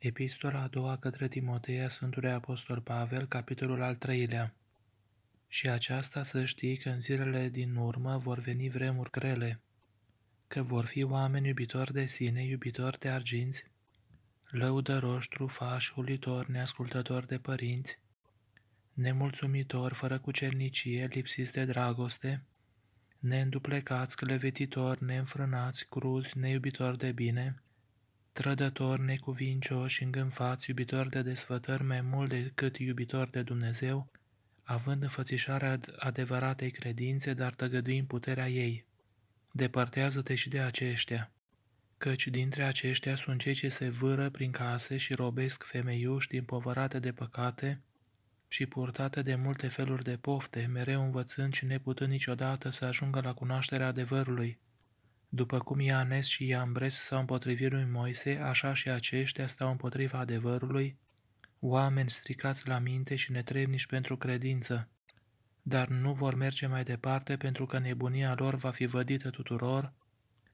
Epistola a doua către a Sfântului Apostol Pavel, capitolul al treilea. Și aceasta să știi că în zilele din urmă vor veni vremuri grele, că vor fi oameni iubitori de sine, iubitori de arginți, lăudăroși, fași, ulitor, neascultători de părinți, nemulțumitori, fără cucernicie, lipsiți de dragoste, neînduplecați, clevetitori, neînfrânați, cruzi, neiubitori de bine, trădători, necuvincioși, îngânfați, iubitori de desfătări mai mult decât iubitori de Dumnezeu, având înfățișarea adevăratei credințe, dar tăgăduind puterea ei. Depărtează-te și de aceștia, căci dintre aceștia sunt cei ce se vâră prin case și robesc femeiuși povărate de păcate și purtate de multe feluri de pofte, mereu învățând și neputând niciodată să ajungă la cunoașterea adevărului. După cum Ianes și Iambres s-au împotrivit lui Moise, așa și aceștia stau împotriva adevărului, oameni stricați la minte și netrebnici pentru credință. Dar nu vor merge mai departe pentru că nebunia lor va fi vădită tuturor,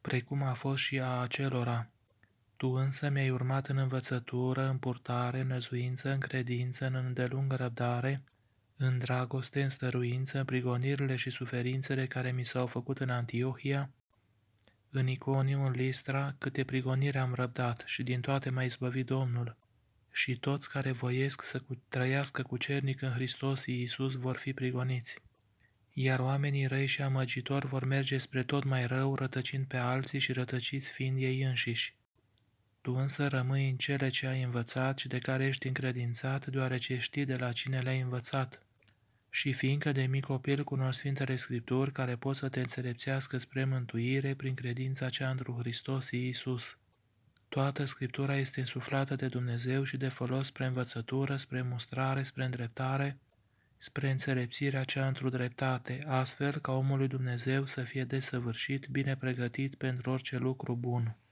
precum a fost și a acelora. Tu însă mi-ai urmat în învățătură, în purtare, în năzuință, în credință, în îndelungă răbdare, în dragoste, în stăruință, în prigonirile și suferințele care mi s-au făcut în Antiohia, în în Listra, câte prigonire am răbdat și din toate m-a izbăvit Domnul. Și toți care voiesc să cu trăiască cu cernic în Hristos Iisus vor fi prigoniți. Iar oamenii răi și amăgitori vor merge spre tot mai rău, rătăcind pe alții și rătăciți fiind ei înșiși. Tu însă rămâi în cele ce ai învățat și de care ești încredințat, deoarece știi de la cine le-ai învățat și fiindcă de mic copil cunoști Sfintele Scripturi care pot să te înțelepțească spre mântuire prin credința cea întru Hristos Iisus. Toată Scriptura este însuflată de Dumnezeu și de folos spre învățătură, spre mustrare, spre îndreptare, spre înțelepțirea cea întru dreptate, astfel ca omul Dumnezeu să fie desăvârșit, bine pregătit pentru orice lucru bun.